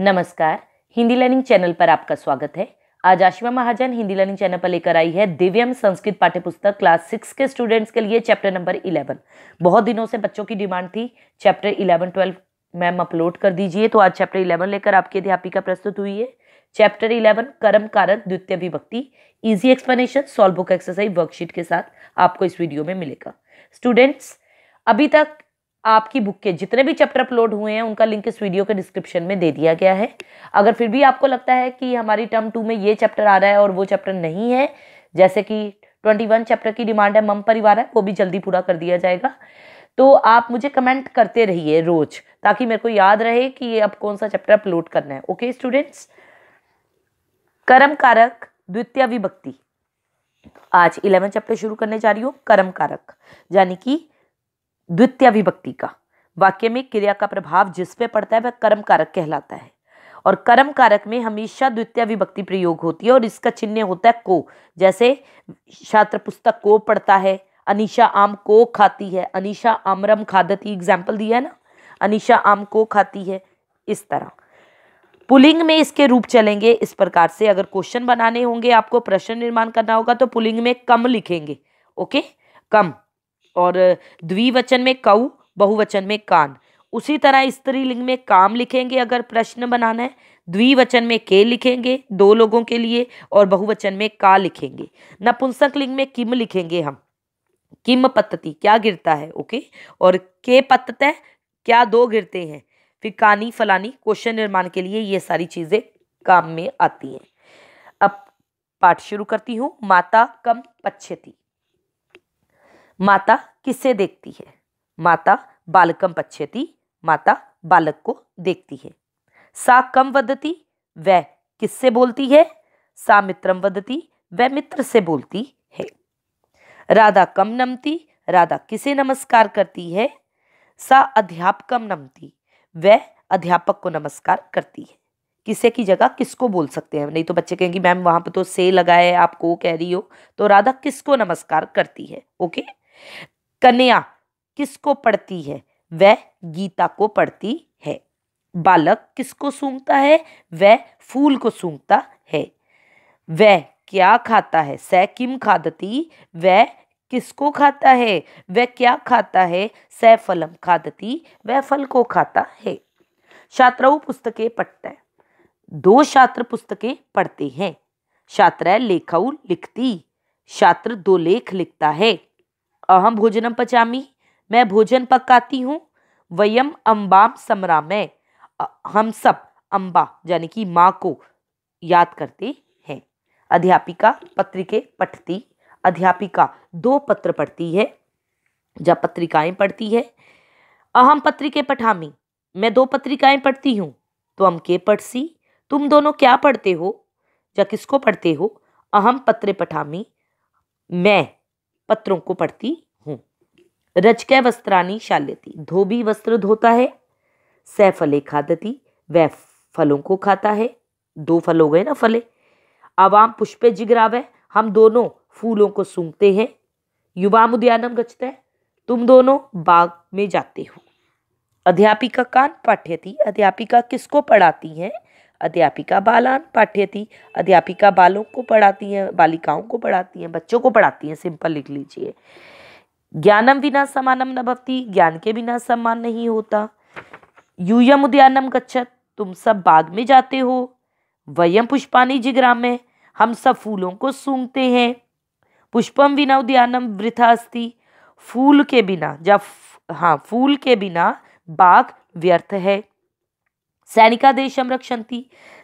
नमस्कार Hindi learning channel पर आपका स्वागत है आज आशिमा महाजन हिंदी लर्निंग चैनल पर लेकर आई है दिव्यम संस्कृत पाठ्यपुस्तक क्लास सिक्स के स्टूडेंट्स के लिए चैप्टर नंबर इलेवन बहुत दिनों से बच्चों की डिमांड थी chapter eleven twelve ma'am upload कर दीजिए तो आज चैप्टर इलेवन लेकर आपकी अध्यापिका प्रस्तुत हुई है चैप्टर इलेवन कर्म कारक द्वितीय विभक्ति easy explanation solve book exercise worksheet के साथ आपको इस वीडियो में मिलेगा स्टूडेंट्स अभी तक आपकी बुक के जितने भी चैप्टर अपलोड हुए हैं उनका लिंक इस वीडियो के डिस्क्रिप्शन में दे दिया गया है अगर फिर भी आपको लगता है कि हमारी टर्म टू में ये चैप्टर आ रहा है और वो चैप्टर नहीं है जैसे कि ट्वेंटी वन चैप्टर की डिमांड है मम परिवार है वो भी जल्दी पूरा कर दिया जाएगा तो आप मुझे कमेंट करते रहिए रोज ताकि मेरे को याद रहे कि ये अब कौन सा चैप्टर अपलोड करना है ओके स्टूडेंट्स कर्म कारक द्वितीय विभक्ति आज इलेवन चैप्टर शुरू करने जा रही हूँ कर्म कारक यानी कि द्वितीय विभक्ति का वाक्य में क्रिया का प्रभाव जिस पे पड़ता है वह कर्म कारक कहलाता है और कर्म कारक में हमेशा द्वितीय विभक्ति प्रयोग होती है और इसका चिन्ह होता है को जैसे छात्र पुस्तक को पढ़ता है अनिशा आम को खाती है अनिशा आमरम खादती एग्जाम्पल दिया है ना अनिशा आम को खाती है इस तरह पुलिंग में इसके रूप चलेंगे इस प्रकार से अगर क्वेश्चन बनाने होंगे आपको प्रश्न निर्माण करना होगा तो पुलिंग में कम लिखेंगे ओके कम और द्विवचन में कऊ बहुवचन में कान उसी तरह स्त्रीलिंग में काम लिखेंगे अगर प्रश्न बनाना है द्विवचन में के लिखेंगे दो लोगों के लिए और बहुवचन में का लिखेंगे नपुंसक लिंग में किम लिखेंगे हम किम पत्ति क्या गिरता है ओके और के पत्त क्या दो गिरते हैं फिर कानी फलानी क्वेश्चन निर्माण के लिए ये सारी चीज़ें काम में आती हैं अब पाठ शुरू करती हूँ माता कम पच्छति माता किसे देखती है माता बालकम पश्यति माता बालक को देखती है सा कम वदती वह किससे बोलती है सा मित्रम वदती वह मित्र से बोलती है राधा कम नमती राधा किसे नमस्कार करती है सा अध्यापकम नमती वह अध्यापक को नमस्कार करती है किसे की जगह किसको बोल सकते हैं नहीं तो बच्चे कहेंगे मैम वहां पर तो से लगाए आपको कह रही हो तो राधा किसको नमस्कार करती है ओके कन्या किसको पढ़ती है वह गीता को पढ़ती है बालक किसको सूंघता है वह फूल को सूंघता है वह क्या खाता है सह किम खादती वह किसको खाता है वह क्या खाता है सह फलम खादती वह फल को खाता है छात्राओं पुस्तकें पढ़ता है दो छात्र पुस्तकें पढ़ते हैं छात्रा लेखाऊ लिखती छात्र दो लेख लिखता है अहम भोजनम पचामी मैं भोजन पकाती हूँ वयम अम्बाम समरा मैं हम सब अम्बा यानी कि माँ को याद करते हैं अध्यापिका पत्रिके पढ़ती अध्यापिका दो पत्र पढ़ती है जब पत्रिकाएं पढ़ती है अहम पत्रिके पठामी मैं दो पत्रिकाएं पढ़ती हूँ तो हम के पढ़सी तुम दोनों क्या पढ़ते हो या किसको पढ़ते हो अहम पत्रे पठामी मैं पत्रों को पढ़ती हूँ रचकै वस्त्राणी शाल्यती धोबी वस्त्र धोता है सह फले खादती वह फलों को खाता है दो फल हो गए ना फले आवाम पुष्पे जिगराव है हम दोनों फूलों को सूंघते हैं युवाम उद्यानम गचते हैं तुम दोनों बाग में जाते हो अध्यापिका कान पाठ्यती अध्यापिका किसको पढ़ाती हैं अध्यापिका बालान पाठ्यति अध्यापिका बालों को पढ़ाती हैं बालिकाओं को पढ़ाती हैं बच्चों को पढ़ाती हैं सिंपल लिख लीजिए ज्ञानम बिना समानम न भवती ज्ञान के बिना सम्मान नहीं होता यूयम उद्यानम गच्छत तुम सब बाग में जाते हो वयम पुष्पानी जिग्राम में हम सब फूलों को सूंघते हैं पुष्पम बिना उद्यानम वृथा अस्ति फूल के बिना जब हाँ फूल के बिना बाग व्यर्थ है सैनिका देशम रक्षंती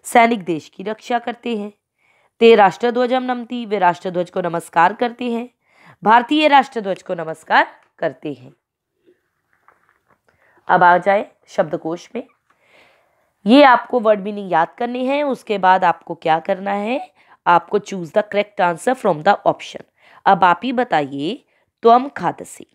सैनिक देश की रक्षा करते हैं ते राष्ट्रध्वजम नमती वे राष्ट्रध्वज को नमस्कार करते हैं भारतीय राष्ट्रध्वज को नमस्कार करते हैं अब आ जाए शब्दकोश में ये आपको वर्ड मीनिंग याद करनी है उसके बाद आपको क्या करना है आपको choose the correct answer from the option अब आप ही बताइए त्वम खादसी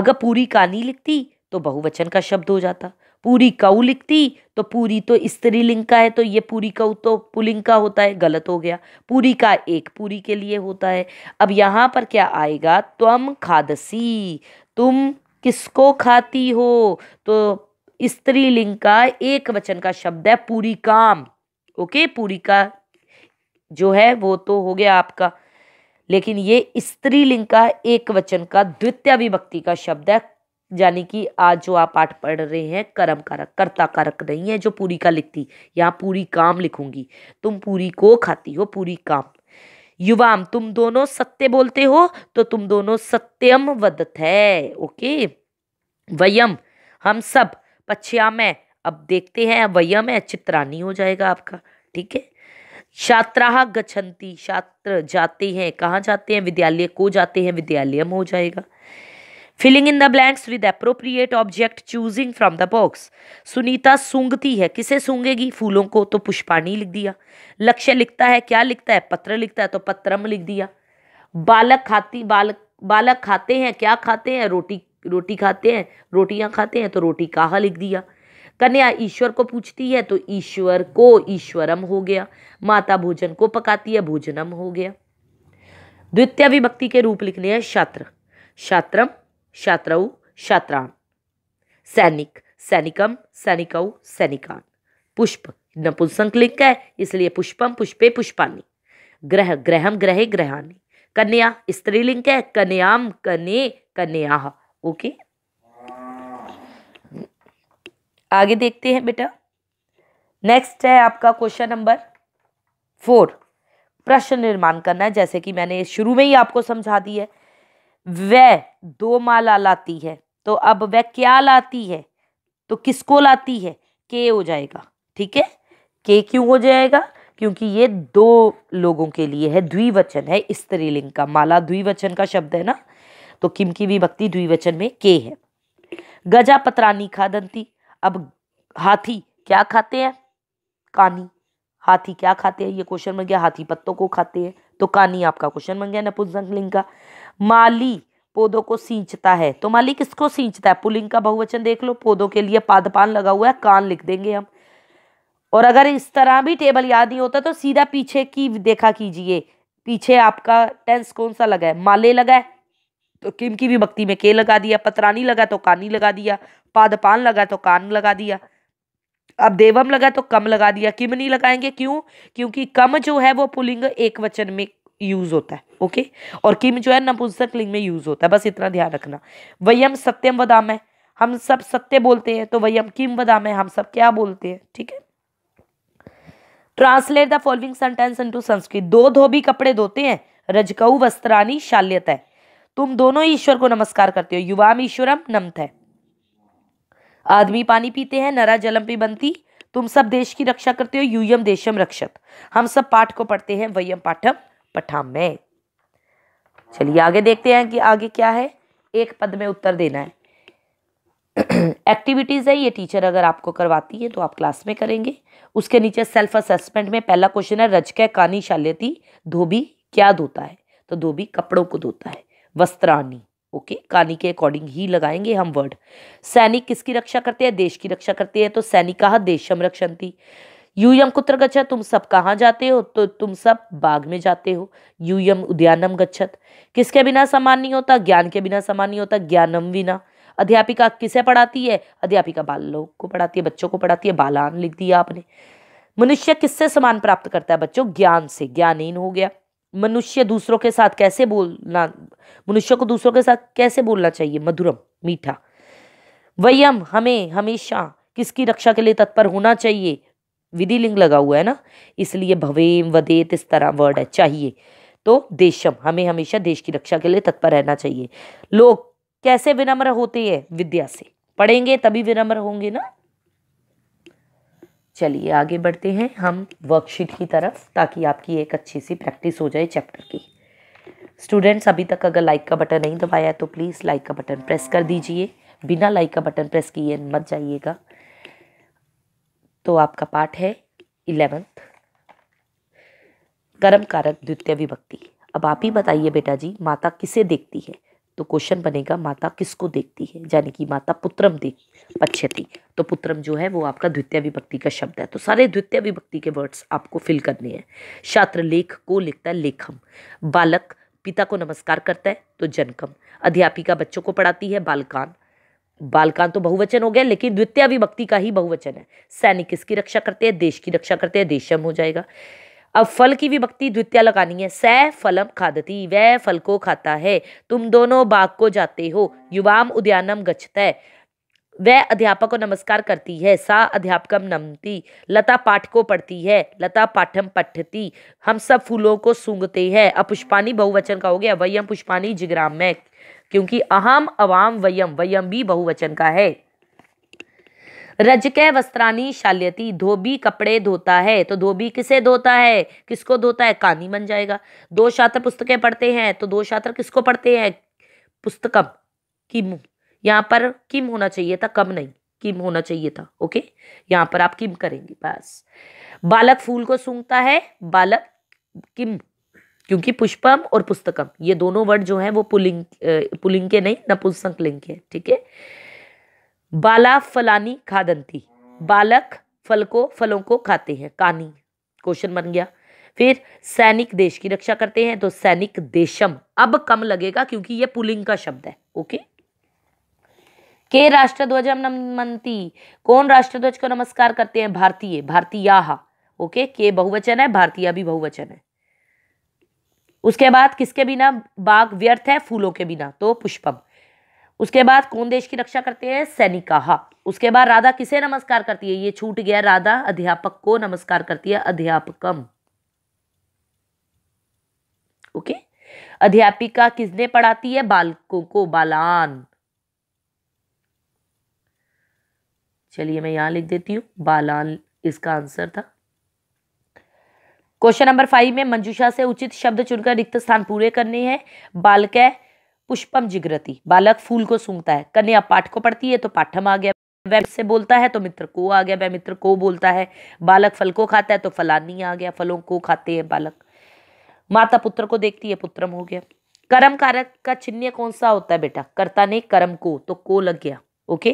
अगर पूरी कहानी लिखती तो बहुवचन का शब्द हो जाता पूरी कऊ लिखती तो पूरी तो स्त्रीलिंग का है तो ये पूरी कऊ तो पुलिंग का होता है गलत हो गया पूरी का एक पूरी के लिए होता है अब यहाँ पर क्या आएगा त्वम खादसी तुम किसको खाती हो तो स्त्रीलिंग का एक वचन का शब्द है पूरी काम ओके पूरी का जो है वो तो हो गया आपका लेकिन ये स्त्रीलिंग का एक वचन का द्वितीय विभक्ति का शब्द है यानी कि आज जो आप पाठ पढ़ रहे हैं कर्म कारक कर्ता कारक नहीं है जो पूरी का लिखती यहाँ पूरी काम लिखूंगी तुम पूरी को खाती हो पूरी काम युवाम तुम दोनों सत्य बोलते हो तो तुम दोनों सत्यम वदत है ओके वयम हम सब पछया में अब देखते हैं वयम है चित्रानी हो जाएगा आपका ठीक है छात्रा गछंती छात्र जाते हैं कहाँ जाते हैं विद्यालय को जाते हैं विद्यालयम हो जाएगा filling in the blanks with appropriate object choosing from the box Sunita सूंघती है किसे सूंघेगी फूलों को तो पुष्पाणी लिख दिया लक्ष्य लिखता है क्या लिखता है पत्र लिखता है तो पत्रम लिख दिया बालक खाती बालक बालक खाते हैं क्या खाते हैं रोटी रोटी खाते हैं रोटियां खाते हैं तो रोटी कहा लिख दिया कन्या ईश्वर को पूछती है तो ईश्वर को ईश्वरम हो गया माता भोजन को पकाती है भोजनम हो गया द्वितीय विभक्ति के रूप लिखने हैं शात्र शात्रम छात्रऊ शात्रान सैनिक सैनिकम सैनिकऊ सैनिकान पुष्प नपुंसकलिंग है इसलिए पुष्पम पुष्पे पुष्पानी ग्रह ग्रहम ग्रहे ग्रहानी कन्या स्त्रीलिंग है कन्याम कने कन्या ओके आगे देखते हैं बेटा नेक्स्ट है आपका क्वेश्चन नंबर फोर प्रश्न निर्माण करना है जैसे कि मैंने शुरू में ही आपको समझा दी है वह दो माला लाती है तो अब वह क्या लाती है तो किसको लाती है के हो जाएगा ठीक है के क्यों हो जाएगा क्योंकि ये दो लोगों के लिए है द्विवचन है स्त्रीलिंग का माला द्विवचन का शब्द है ना तो किम की विभक्ति द्विवचन में के है गजा पतरानी खादंती अब हाथी क्या खाते हैं कानी हाथी क्या खाते हैं ये क्वेश्चन बन गया हाथी पत्तों को खाते हैं तो कानी आपका क्वेश्चन बन गया नपुंसकलिंग का माली पौधों को सींचता है तो माली किसको सींचता है पुलिंग का बहुवचन देख लो पौधों के लिए पादपान लगा हुआ है कान लिख देंगे हम और अगर इस तरह भी टेबल याद नहीं होता तो सीधा पीछे की देखा कीजिए पीछे आपका टेंस कौन सा लगा है माले लगा है तो किम की विभक्ति में के लगा दिया पतरानी लगा तो कानी लगा दिया पादपान लगा तो कान लगा दिया अब देवम लगा तो कम लगा दिया किम नहीं लगाएंगे क्यों क्योंकि कम जो है वो पुलिंग एक वचन में यूज होता है ओके और किम जो है नपुंसक लिंग में यूज होता है बस इतना ध्यान रखना वही हम सत्यम वदाम है हम सब सत्य बोलते हैं तो वही हम किम वदाम है हम सब क्या बोलते हैं ठीक है translate the following sentence into Sanskrit दो धोबी कपड़े धोते हैं रजकऊ वस्त्रानी शाल्यत है तुम दोनों ईश्वर को नमस्कार करते हो युवाम ईश्वरम नमत है आदमी पानी पीते हैं नरा जलम भी बनती तुम सब देश की रक्षा करते हो यूयम देशम रक्षत हम सब पाठ को पढ़ते हैं वयम पाठम पठा में चलिए आगे देखते हैं कि आगे क्या है एक पद में उत्तर देना है एक्टिविटीज़ है ये टीचर अगर आपको करवाती है तो आप क्लास में करेंगे उसके नीचे सेल्फ असेसमेंट में पहला क्वेश्चन है रज रजकै कानी शाल्यती धोबी क्या धोता है तो धोबी कपड़ों को धोता है वस्त्राणी ओके कानी के अकॉर्डिंग ही लगाएंगे हम वर्ड सैनिक किसकी रक्षा करते हैं देश की रक्षा करते हैं तो सैनिक कहा देशम रक्षंती यूयम कुत्र गच्छत तुम सब कहाँ जाते हो तो तुम सब बाग में जाते हो यूयम उद्यानम गच्छत किसके बिना समान नहीं होता ज्ञान के बिना समान नहीं होता ज्ञानम बिना अध्यापिका किसे पढ़ाती है अध्यापिका बाल लोग को पढ़ाती है बच्चों को पढ़ाती है बालान लिख दिया आपने मनुष्य किससे समान प्राप्त करता है बच्चों ज्ञान से ज्ञानहीन हो गया मनुष्य दूसरों के साथ कैसे बोलना मनुष्य को दूसरों के साथ कैसे बोलना चाहिए मधुरम मीठा वयम हमें हमेशा किसकी रक्षा के लिए तत्पर होना चाहिए विधि लिंग लगा हुआ है ना इसलिए भवेम वदेत इस तरह वर्ड है चाहिए तो देशम हमें हमेशा देश की रक्षा के लिए तत्पर रहना चाहिए लोग कैसे विनम्र होते हैं विद्या से पढ़ेंगे तभी विनम्र होंगे ना चलिए आगे बढ़ते हैं हम वर्कशीट की तरफ ताकि आपकी एक अच्छी सी प्रैक्टिस हो जाए चैप्टर की स्टूडेंट्स अभी तक अगर लाइक का बटन नहीं दबाया तो प्लीज़ लाइक का बटन प्रेस कर दीजिए बिना लाइक का बटन प्रेस किए मत जाइएगा तो आपका पाठ है इलेवेंथ कर्म कारक द्वितीय विभक्ति अब आप ही बताइए बेटा जी माता किसे देखती है तो क्वेश्चन बनेगा माता किसको देखती है यानी कि माता पुत्रम देख पक्षति तो पुत्रम जो है वो आपका द्वितीय विभक्ति का शब्द है तो सारे द्वितीय विभक्ति के वर्ड्स आपको फिल करने हैं छात्र लेख को लिखता है लेखम बालक पिता को नमस्कार करता है तो जनकम अध्यापिका बच्चों को पढ़ाती है बालकान बालकान तो बहुवचन हो गया लेकिन द्वितीय विभक्ति का ही बहुवचन है सैनिक किसकी रक्षा करते हैं देश की रक्षा करते हैं देशम हो जाएगा अब फल की विभक्ति द्वितीय लगानी है सह फलम खादती वह फल को खाता है तुम दोनों बाग को जाते हो युवाम उद्यानम गच्छत है वह अध्यापक को नमस्कार करती है सा अध्यापकम नमती लता पाठ को पढ़ती है लता पाठम पठती हम सब फूलों को सूंघते हैं अब पुष्पानी बहुवचन का हो गया वही हम पुष्पानी जिग्राम में क्योंकि अहम अवाम वयम वयम भी बहुवचन का है रजक वस्त्रानी शाल्यती धोबी कपड़े धोता है तो धोबी किसे धोता है किसको धोता है कहानी बन जाएगा दो छात्र पुस्तकें पढ़ते हैं तो दो छात्र किसको पढ़ते हैं पुस्तकम किम यहाँ पर किम होना चाहिए था कम नहीं किम होना चाहिए था ओके यहाँ पर आप किम करेंगे बस बालक फूल को सूंघता है बालक किम क्योंकि पुष्पम और पुस्तकम ये दोनों वर्ड जो है वो पुलिंग पुलिंग के नहीं नपुंसक लिंग के ठीक है बाला फलानी खादंती बालक फल को फलों को खाते हैं कानी क्वेश्चन बन गया फिर सैनिक देश की रक्षा करते हैं तो सैनिक देशम अब कम लगेगा क्योंकि ये पुलिंग का शब्द है ओके के राष्ट्रध्वज नमनती कौन राष्ट्रध्वज को नमस्कार करते हैं भारतीय भारतीय ओके के बहुवचन है भारतीय भी बहुवचन है उसके बाद किसके बिना बाग व्यर्थ है फूलों के बिना तो पुष्पम उसके बाद कौन देश की रक्षा करते हैं सैनिकाहा उसके बाद राधा किसे नमस्कार करती है ये छूट गया राधा अध्यापक को नमस्कार करती है अध्यापकम ओके अध्यापिका किसने पढ़ाती है बालकों को बालान चलिए मैं यहां लिख देती हूं बालान इसका आंसर था क्वेश्चन नंबर फाइव में मंजूषा से उचित शब्द चुनकर रिक्त स्थान पूरे करने हैं बालक पुष्पम जिग्रति बालक फूल को सूंघता है कन्या पाठ को पढ़ती है तो पाठम आ गया वह से बोलता है तो मित्र को आ गया वह मित्र को बोलता है बालक फल को खाता है तो फलानी आ गया फलों को खाते हैं बालक माता पुत्र को देखती है पुत्रम हो गया कर्म कारक का चिन्ह कौन सा होता है बेटा कर्ता ने कर्म को तो को लग गया ओके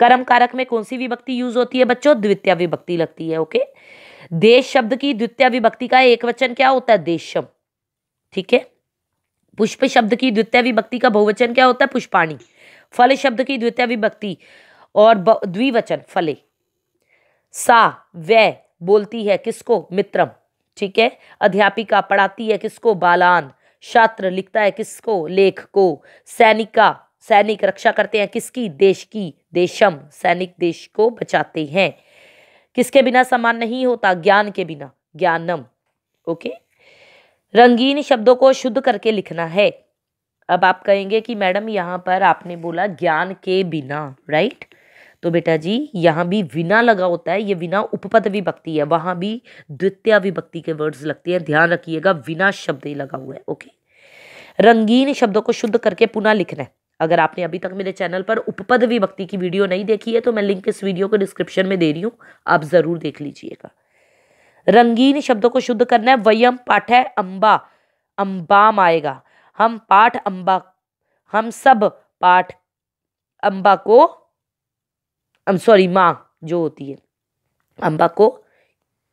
कर्म कारक में कौन सी विभक्ति यूज होती है बच्चों द्वितीय विभक्ति लगती है ओके देश शब्द की द्वितीय विभक्ति का एक वचन क्या होता है देशम ठीक है पुष्प शब्द की द्वितीय विभक्ति का बहुवचन क्या होता है पुष्पाणी फल शब्द की द्वितीय विभक्ति और द्विवचन फले सा वह बोलती है किसको मित्रम ठीक है अध्यापिका पढ़ाती है किसको बालान छात्र लिखता है किसको लेख को सैनिका सैनिक रक्षा करते हैं किसकी देश की देशम सैनिक देश को बचाते हैं किसके बिना समान नहीं होता ज्ञान के बिना ज्ञानम ओके रंगीन शब्दों को शुद्ध करके लिखना है अब आप कहेंगे कि मैडम यहाँ पर आपने बोला ज्ञान के बिना राइट तो बेटा जी यहाँ भी विना लगा होता है ये विना उपपद विभक्ति है वहाँ भी द्वितीय विभक्ति के वर्ड्स लगते हैं ध्यान रखिएगा विना शब्द ही लगा हुआ है ओके रंगीन शब्दों को शुद्ध करके पुनः लिखना है अगर आपने अभी तक मेरे चैनल पर उपपद विभक्ति की वीडियो नहीं देखी है तो मैं लिंक इस वीडियो को डिस्क्रिप्शन में दे रही हूँ आप ज़रूर देख लीजिएगा रंगीन शब्दों को शुद्ध करना है वयम पाठ है अम्बा अम्बाम आएगा हम पाठ अम्बा हम सब पाठ अम्बा को सॉरी माँ जो होती है अम्बा को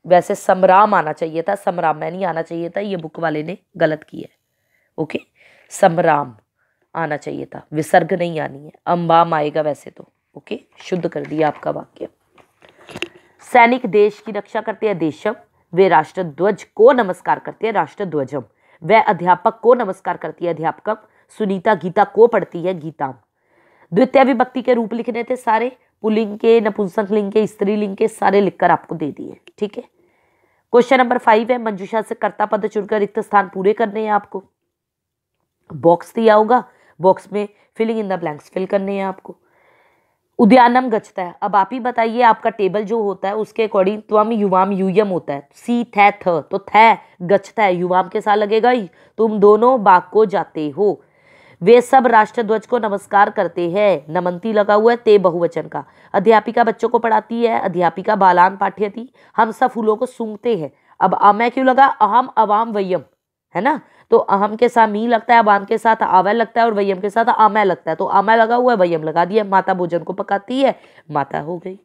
वैसे समराम आना चाहिए था समराम मैं नहीं आना चाहिए था ये बुक वाले ने गलत किया है ओके समराम आना चाहिए था विसर्ग नहीं आनी है अम्बाम आएगा वैसे तो ओके शुद्ध कर दिया आपका वाक्य सैनिक देश की रक्षा करते हैं देशम वे राष्ट्रध्वज को नमस्कार करते हैं राष्ट्रध्वजम वह अध्यापक को नमस्कार करती है अध्यापकम सुनीता गीता को पढ़ती है गीताम द्वितीय विभक्ति के रूप लिखने थे सारे पुलिंग के नपुंसक लिंग के स्त्रीलिंग के सारे लिखकर आपको दे दिए ठीक है क्वेश्चन नंबर फाइव है मंजूषा से कर्ता पद चुनकर रिक्त स्थान पूरे करने हैं आपको बॉक्स दिया होगा बॉक्स में filling in the blanks fill करने हैं आपको उद्यानम गचता है अब आप ही बताइए आपका टेबल जो होता है उसके अकॉर्डिंग त्वम युवाम यूयम होता है सी थै थ तो थै गचता है युवाम के साथ लगेगा ही तुम दोनों बाग को जाते हो वे सब राष्ट्र ध्वज को नमस्कार करते हैं नमंती लगा हुआ है ते बहुवचन का अध्यापिका बच्चों को पढ़ाती है अध्यापिका बालान पाठ्यती हम सब फूलों को सूंघते हैं अब अमय क्यों लगा अहम अवाम वयम है ना तो अहम के साथ मी लगता है अबाम के साथ आवय लगता है और वयम के साथ आमय लगता है तो आमय लगा हुआ है वयम लगा दिया माता भोजन को पकाती है माता हो गई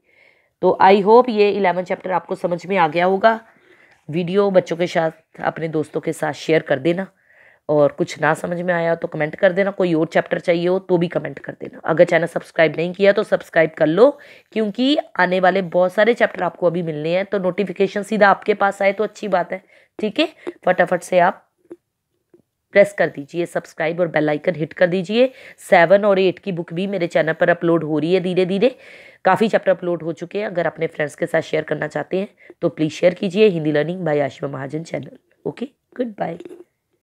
तो आई होप ये इलेवन चैप्टर आपको समझ में आ गया होगा वीडियो बच्चों के साथ अपने दोस्तों के साथ शेयर कर देना और कुछ ना समझ में आया तो कमेंट कर देना कोई और चैप्टर चाहिए हो तो भी कमेंट कर देना अगर चैनल सब्सक्राइब नहीं किया तो सब्सक्राइब कर लो क्योंकि आने वाले बहुत सारे चैप्टर आपको अभी मिलने हैं तो नोटिफिकेशन सीधा आपके पास आए तो अच्छी बात है ठीक है फटाफट से आप प्रेस कर दीजिए सब्सक्राइब और बेल आइकन हिट कर दीजिए सेवन और एट की बुक भी मेरे चैनल पर अपलोड हो रही है धीरे धीरे काफ़ी चैप्टर अपलोड हो चुके हैं अगर अपने फ्रेंड्स के साथ शेयर करना चाहते हैं तो प्लीज़ शेयर कीजिए Hindi learning by Ashima Mahajan channel okay good bye